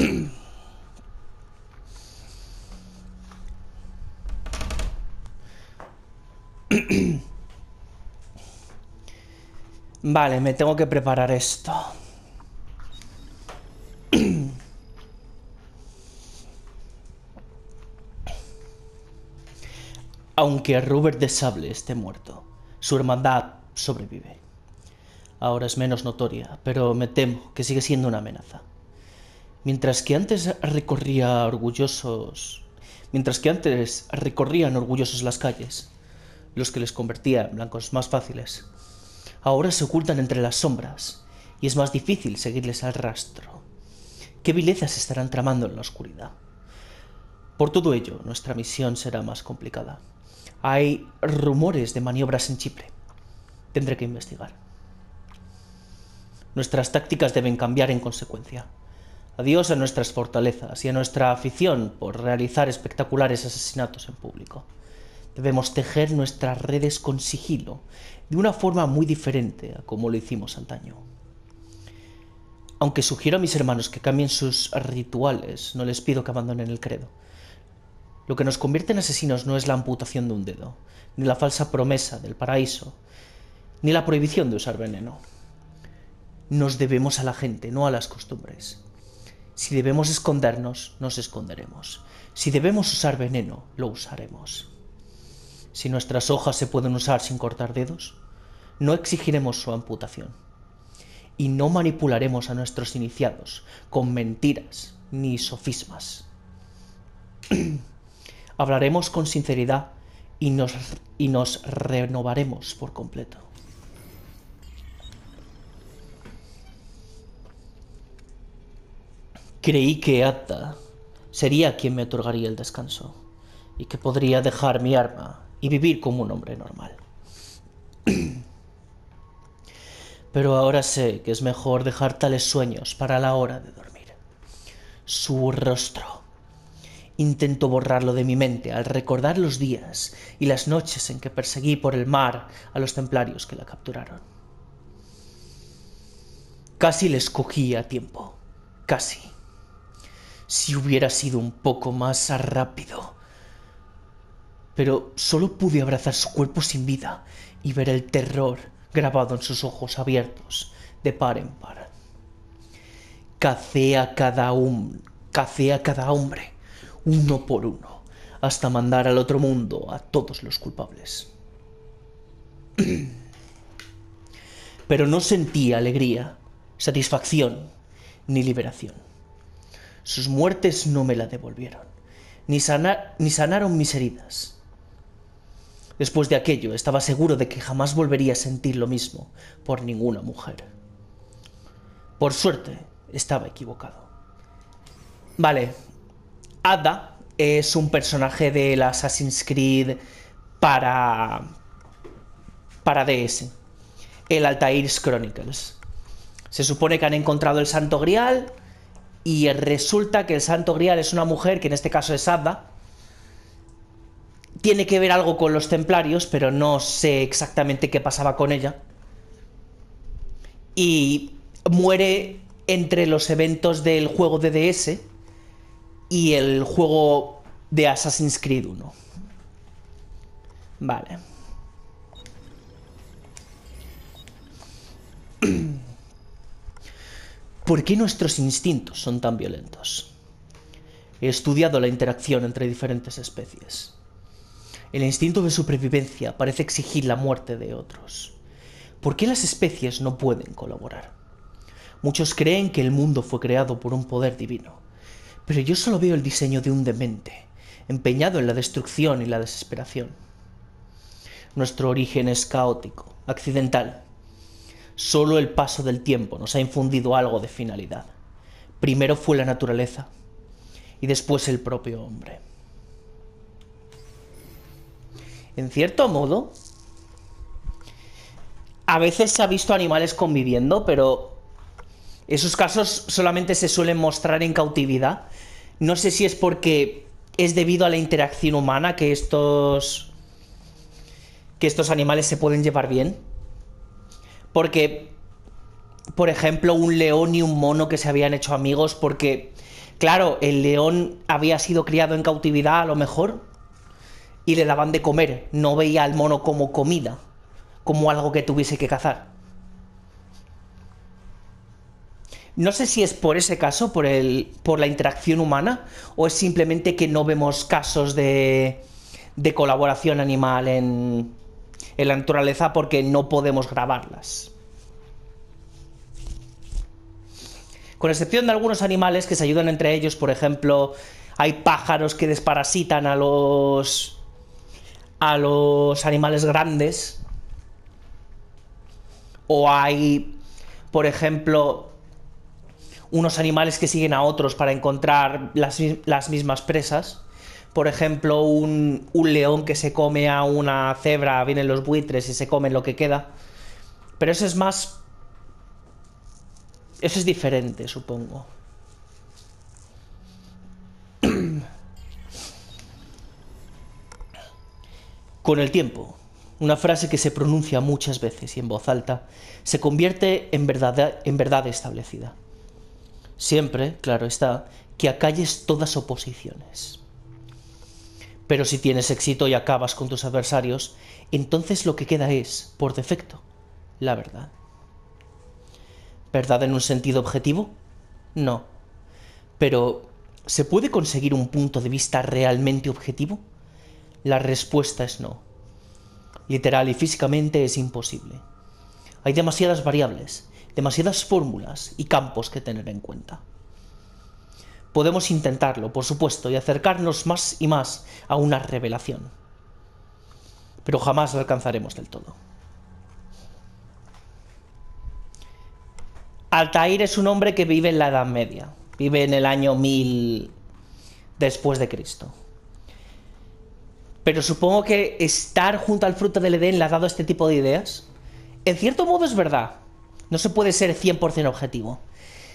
Vale, me tengo que preparar esto. Aunque Robert de Sable esté muerto, su hermandad sobrevive. Ahora es menos notoria, pero me temo que sigue siendo una amenaza. Mientras que antes orgullosos, mientras que antes recorrían orgullosos las calles, los que les convertía en blancos más fáciles, ahora se ocultan entre las sombras y es más difícil seguirles al rastro. ¿Qué vilezas estarán tramando en la oscuridad? Por todo ello, nuestra misión será más complicada. Hay rumores de maniobras en Chipre. Tendré que investigar. Nuestras tácticas deben cambiar en consecuencia. Adiós a nuestras fortalezas y a nuestra afición por realizar espectaculares asesinatos en público. Debemos tejer nuestras redes con sigilo, de una forma muy diferente a como lo hicimos antaño. Aunque sugiero a mis hermanos que cambien sus rituales, no les pido que abandonen el credo. Lo que nos convierte en asesinos no es la amputación de un dedo, ni la falsa promesa del paraíso, ni la prohibición de usar veneno. Nos debemos a la gente, no a las costumbres. Si debemos escondernos, nos esconderemos. Si debemos usar veneno, lo usaremos. Si nuestras hojas se pueden usar sin cortar dedos, no exigiremos su amputación. Y no manipularemos a nuestros iniciados con mentiras ni sofismas. Hablaremos con sinceridad y nos, y nos renovaremos por completo. Creí que Atta sería quien me otorgaría el descanso y que podría dejar mi arma y vivir como un hombre normal. Pero ahora sé que es mejor dejar tales sueños para la hora de dormir. Su rostro. Intento borrarlo de mi mente al recordar los días y las noches en que perseguí por el mar a los templarios que la capturaron. Casi le escogí a tiempo. Casi si hubiera sido un poco más rápido. Pero solo pude abrazar su cuerpo sin vida y ver el terror grabado en sus ojos abiertos de par en par. Cacé a cada, un, cacé a cada hombre, uno por uno, hasta mandar al otro mundo a todos los culpables. Pero no sentía alegría, satisfacción ni liberación. Sus muertes no me la devolvieron, ni, ni sanaron mis heridas. Después de aquello, estaba seguro de que jamás volvería a sentir lo mismo por ninguna mujer. Por suerte, estaba equivocado. Vale. Ada es un personaje del Assassin's Creed para. para DS. El Altair's Chronicles. Se supone que han encontrado el Santo Grial y resulta que el santo grial es una mujer, que en este caso es Abda. tiene que ver algo con los templarios, pero no sé exactamente qué pasaba con ella. Y muere entre los eventos del juego de DS y el juego de Assassin's Creed 1. Vale. ¿Por qué nuestros instintos son tan violentos? He estudiado la interacción entre diferentes especies. El instinto de supervivencia parece exigir la muerte de otros. ¿Por qué las especies no pueden colaborar? Muchos creen que el mundo fue creado por un poder divino, pero yo solo veo el diseño de un demente, empeñado en la destrucción y la desesperación. Nuestro origen es caótico, accidental, Solo el paso del tiempo nos ha infundido algo de finalidad. Primero fue la naturaleza y después el propio hombre. En cierto modo, a veces se ha visto animales conviviendo, pero esos casos solamente se suelen mostrar en cautividad. No sé si es porque es debido a la interacción humana que estos que estos animales se pueden llevar bien, porque, por ejemplo, un león y un mono que se habían hecho amigos porque, claro, el león había sido criado en cautividad a lo mejor y le daban de comer, no veía al mono como comida, como algo que tuviese que cazar. No sé si es por ese caso, por, el, por la interacción humana, o es simplemente que no vemos casos de, de colaboración animal en, en la naturaleza porque no podemos grabarlas. Con excepción de algunos animales que se ayudan entre ellos, por ejemplo, hay pájaros que desparasitan a los a los animales grandes. O hay, por ejemplo, unos animales que siguen a otros para encontrar las, las mismas presas por ejemplo, un, león que se come a una cebra, vienen los buitres y se comen lo que queda. Pero eso es más... Eso es diferente, supongo. Con el tiempo, una frase que se pronuncia muchas veces y en voz alta se convierte en verdad, en verdad establecida. Siempre, claro está, que acalles todas oposiciones. Pero si tienes éxito y acabas con tus adversarios, entonces lo que queda es, por defecto, la verdad. ¿Verdad en un sentido objetivo? No. Pero, ¿se puede conseguir un punto de vista realmente objetivo? La respuesta es no. Literal y físicamente es imposible. Hay demasiadas variables, demasiadas fórmulas y campos que tener en cuenta. Podemos intentarlo, por supuesto, y acercarnos más y más a una revelación. Pero jamás lo alcanzaremos del todo. Altair es un hombre que vive en la Edad Media. Vive en el año 1000 después de Cristo. Pero supongo que estar junto al fruto del Edén le ha dado este tipo de ideas. En cierto modo es verdad. No se puede ser 100% objetivo.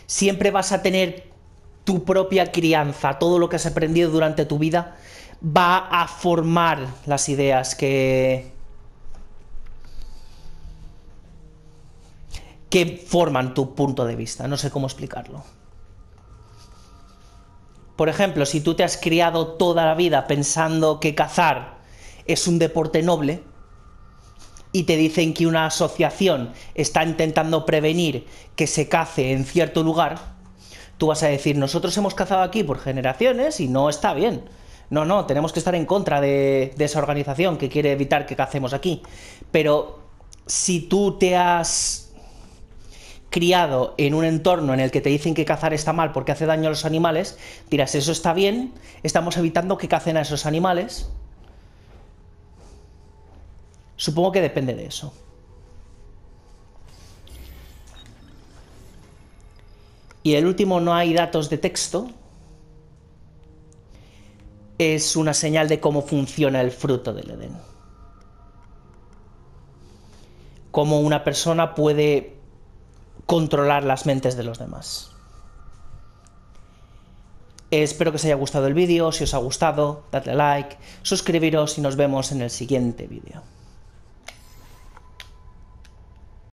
Siempre vas a tener tu propia crianza, todo lo que has aprendido durante tu vida, va a formar las ideas que... que forman tu punto de vista. No sé cómo explicarlo. Por ejemplo, si tú te has criado toda la vida pensando que cazar es un deporte noble, y te dicen que una asociación está intentando prevenir que se cace en cierto lugar, tú vas a decir, nosotros hemos cazado aquí por generaciones y no está bien. No, no, tenemos que estar en contra de, esa organización que quiere evitar que cacemos aquí. Pero si tú te has criado en un entorno en el que te dicen que cazar está mal porque hace daño a los animales, dirás, eso está bien, estamos evitando que cacen a esos animales. Supongo que depende de eso. y el último no hay datos de texto, es una señal de cómo funciona el fruto del Edén. Cómo una persona puede controlar las mentes de los demás. Espero que os haya gustado el vídeo, si os ha gustado, dadle like, suscribiros y nos vemos en el siguiente vídeo.